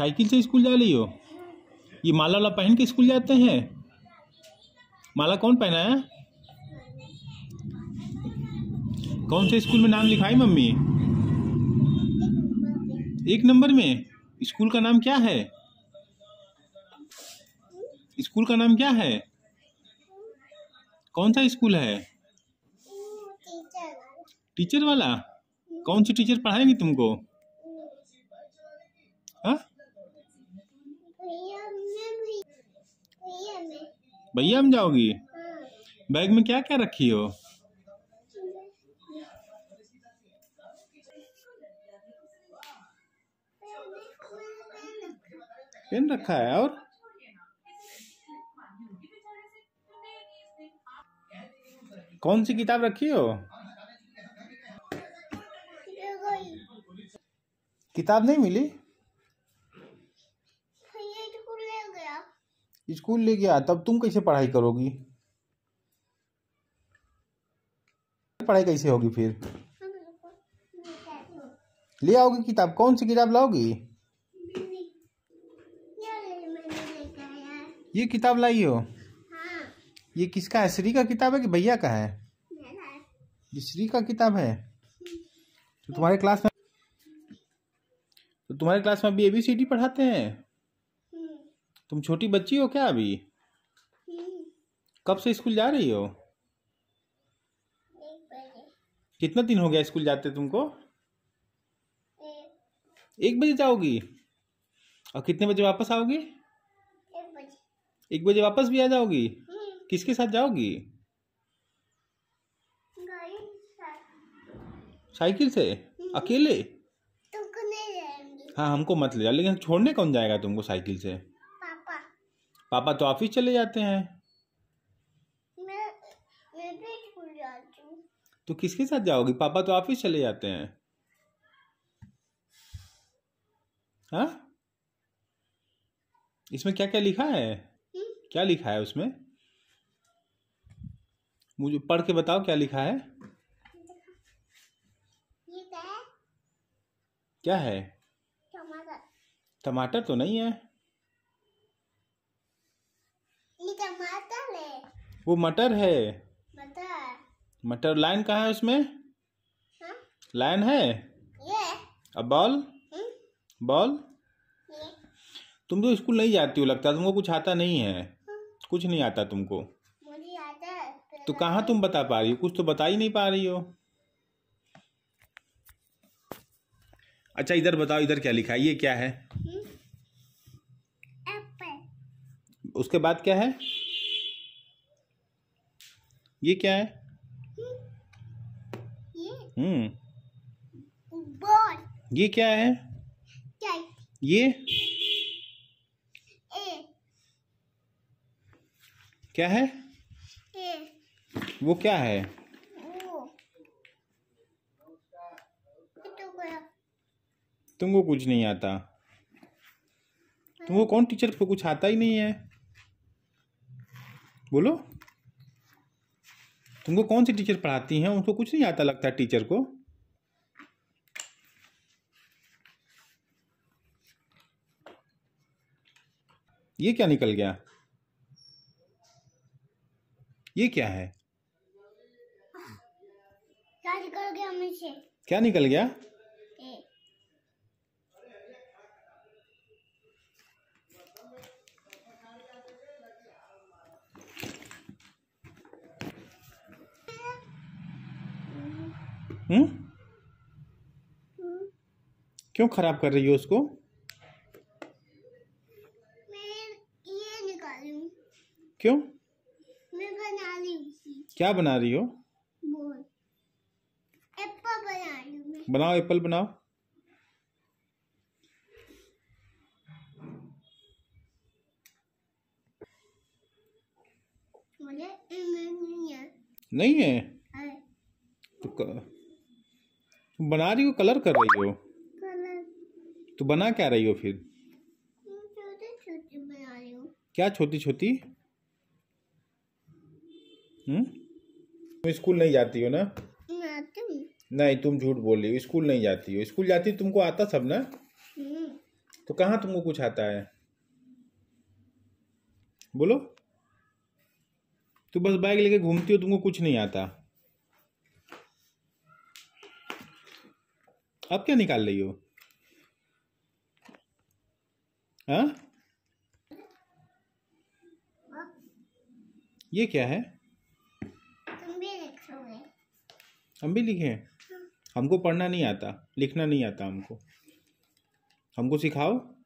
Cycle से school जा रही हो ये माला वाला पहन के स्कूल जाते हैं माला कौन पहना है कौन से स्कूल में नाम लिखाई मम्मी एक नंबर में स्कूल का नाम क्या है स्कूल का नाम क्या है कौन सा स्कूल है टीचर वाला कौन सी टीचर पढ़ाएंगी तुमको हाँ भैया हम जाओगी बैग में क्या क्या रखी हो पेन रखा है और कौन सी किताब रखी हो किताब नहीं मिली स्कूल ले गया तब तुम कैसे पढ़ाई करोगी पढ़ाई कैसे होगी फिर ले आओगी किताब कौन सी किताब लाओगी ये किताब लाई हो हाँ। ये किसका है श्री का किताब है कि भैया का है ये श्री का किताब है तो तुम्हारे क्लास में तो तुम्हारे क्लास में अभी ए बी सी डी पढ़ाते हैं तुम छोटी बच्ची हो क्या अभी कब से स्कूल जा रही हो कितना दिन हो गया स्कूल जाते तुमको एक बजे जाओगी और कितने बजे वापस आओगी एक बजे वापस भी आ जाओगी किसके साथ जाओगी साइकिल से अकेले हाँ हमको मत ले जाओ लेकिन छोड़ने कौन जाएगा तुमको साइकिल से पापा तो ऑफिस चले जाते हैं मैं मैं स्कूल जाती तो किसके साथ जाओगी पापा तो ऑफिस चले जाते हैं हा? इसमें क्या क्या लिखा है हुँ? हम्म? क्या लिखा है उसमें मुझे पढ़ के बताओ क्या लिखा है ये क्या तो है क्या है टमाटर टमाटर तो नहीं है वो मटर है मटर लाइन कहाँ है उसमें हाँ। लाइन है अब बॉल हम्म। बॉल तुम तो स्कूल नहीं जाती हो लगता तुमको कुछ आता नहीं है हाँ। कुछ नहीं आता तुमको मुझे आता है तो कहाँ तुम बता पा रही हो कुछ तो बता ही नहीं पा रही हो अच्छा इधर बताओ इधर क्या लिखा है ये क्या है हम्म। उसके बाद क्या है ये क्या है हम्म ये क्या है ये ए क्या है ए वो क्या है तुमको कुछ नहीं आता तुमको हाँ। कौन टीचर को कुछ आता ही नहीं है बोलो तुमको कौन सी टीचर पढ़ाती हैं उनको कुछ नहीं आता लगता टीचर को ये क्या निकल गया ये क्या है क्या निकल गया क्या निकल गया हुँ? हम्म? क्यों खराब कर रही हो उसको क्यों मैं बना रही हूँ क्या बना रही हो एप्पल बना रही बनाओ एप्पल बनाओ नहीं है नहीं है तो बना रही हो कलर कर रही हो तो बना क्या रही हो फिर बना रही क्या छोटी छोटी हम्म? तुम स्कूल नहीं जाती हो ना नहीं तुम झूठ बोल रही हो स्कूल नहीं जाती हो स्कूल जाती तुमको आता सब ना हम्म। तो कहाँ तुमको कुछ आता है बोलो तू तो बस बाइक लेके घूमती हो तुमको कुछ नहीं आता अब क्या निकाल रही हो आ? हाँ? ये क्या है तुम भी लिखोगे हम भी लिखे हमको पढ़ना नहीं आता लिखना नहीं आता हमको हमको सिखाओ